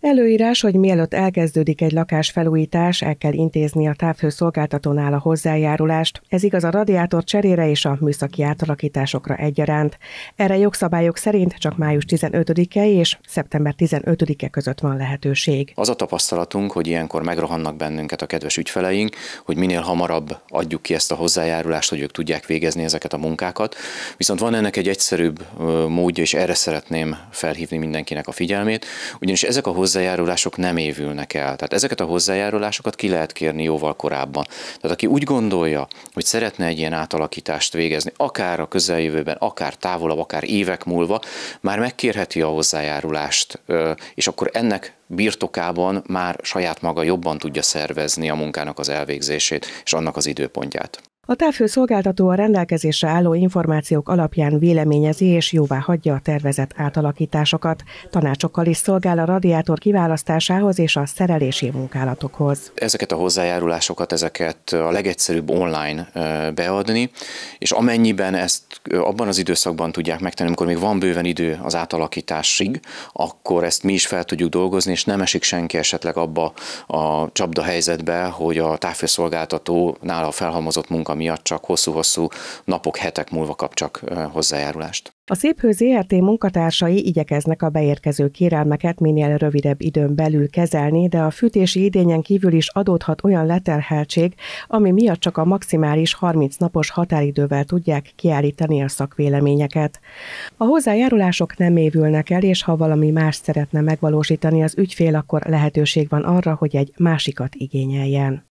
Előírás, hogy mielőtt elkezdődik egy lakásfelújítás, el kell intézni a távhőszolgáltatónál a hozzájárulást. Ez igaz a radiátor cserére és a műszaki átalakításokra egyaránt. Erre jogszabályok szerint csak május 15-e és szeptember 15-e között van lehetőség. Az a tapasztalatunk, hogy ilyenkor megrohannak bennünket a kedves ügyfeleink, hogy minél hamarabb adjuk ki ezt a hozzájárulást, hogy ők tudják végezni ezeket a munkákat. Viszont van ennek egy egyszerűbb módja, és erre szeretném felhívni mindenkinek a figyelmét, ugyanis ezek a hozzájárulások nem évülnek el. Tehát ezeket a hozzájárulásokat ki lehet kérni jóval korábban. Tehát aki úgy gondolja, hogy szeretne egy ilyen átalakítást végezni, akár a közeljövőben, akár távolabb, akár évek múlva, már megkérheti a hozzájárulást, és akkor ennek birtokában már saját maga jobban tudja szervezni a munkának az elvégzését és annak az időpontját. A távfőszolgáltató a rendelkezésre álló információk alapján véleményezi és jóvá hagyja a tervezett átalakításokat. Tanácsokkal is szolgál a radiátor kiválasztásához és a szerelési munkálatokhoz. Ezeket a hozzájárulásokat, ezeket a legegyszerűbb online beadni, és amennyiben ezt abban az időszakban tudják megtenni, amikor még van bőven idő az átalakításig, akkor ezt mi is fel tudjuk dolgozni, és nem esik senki esetleg abba a csapda helyzetbe, hogy a távfőszolgáltató a felhalmozott munka miatt csak hosszú-hosszú napok, hetek múlva kap csak hozzájárulást. A Széphő ZRT munkatársai igyekeznek a beérkező kérelmeket minél rövidebb időn belül kezelni, de a fűtési idényen kívül is adódhat olyan leterheltség, ami miatt csak a maximális 30 napos határidővel tudják kiállítani a szakvéleményeket. A hozzájárulások nem évülnek el, és ha valami más szeretne megvalósítani az ügyfél, akkor lehetőség van arra, hogy egy másikat igényeljen.